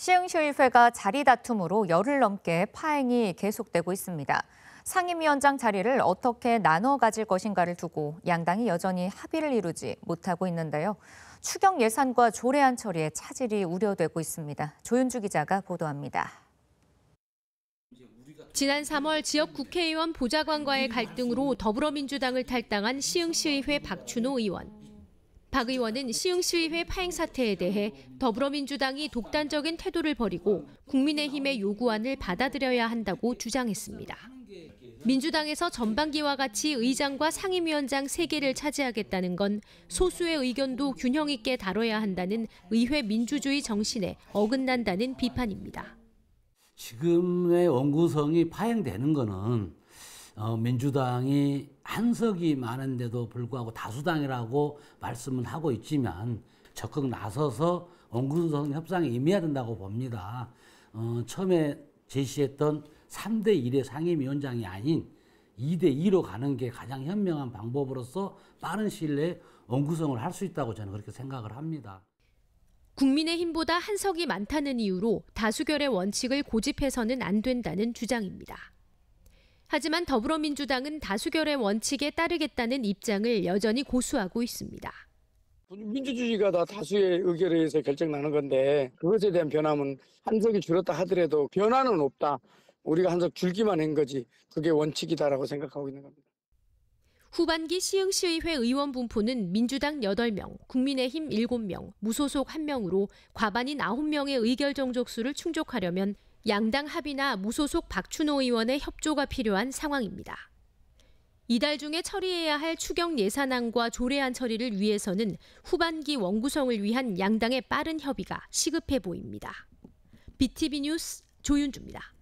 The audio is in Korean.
시흥시의회가 자리 다툼으로 열흘 넘게 파행이 계속되고 있습니다. 상임위원장 자리를 어떻게 나눠 가질 것인가를 두고 양당이 여전히 합의를 이루지 못하고 있는데요. 추경 예산과 조례안 처리에 차질이 우려되고 있습니다. 조윤주 기자가 보도합니다. 지난 3월 지역 국회의원 보좌관과의 갈등으로 더불어민주당을 탈당한 시흥시의회 박춘호 의원. 박 의원은 시흥시의회 파행 사태에 대해 더불어민주당이 독단적인 태도를 버리고 국민의힘의 요구안을 받아들여야 한다고 주장했습니다. 민주당에서 전반기와 같이 의장과 상임위원장 3개를 차지하겠다는 건 소수의 의견도 균형 있게 다뤄야 한다는 의회 민주주의 정신에 어긋난다는 비판입니다. 지금의 원구성이 파행되는 것은 어, 민주당이 한석이 많은데도 불구하고 다수당이라고 말씀을 하고 있지만 적극 나서서 원구성 협상에 임해야 된다고 봅니다. 어, 처음에 제시했던 3대 1의 상임위원장이 아닌 2대 2로 가는 게 가장 현명한 방법으로서 빠른 시일 내에 원구성을 할 수 있다고 저는 그렇게 생각을 합니다. 국민의힘보다 한석이 많다는 이유로 다수결의 원칙을 고집해서는 안 된다는 주장입니다. 하지만 더불어민주당은 다수결의 원칙에 따르겠다는 입장을 여전히 고수하고 있습니다. 민주주의가 다 다수의 의결에 의해서 결정나는 건데 그것에 대한 변함은 한석이 줄었다 하더라도 변화는 없다. 우리가 한석 줄기만 한 거지 그게 원칙이다라고 생각하고 있는 겁니다. 후반기 시흥시의회 의원 분포는 민주당 8명, 국민의힘 7명, 무소속 1명으로 과반인 9명의 의결 정족수를 충족하려면 양당 합의나 무소속 박춘호 의원의 협조가 필요한 상황입니다. 이달 중에 처리해야 할 추경 예산안과 조례안 처리를 위해서는 후반기 원구성을 위한 양당의 빠른 협의가 시급해 보입니다. BTV 뉴스 조윤주입니다.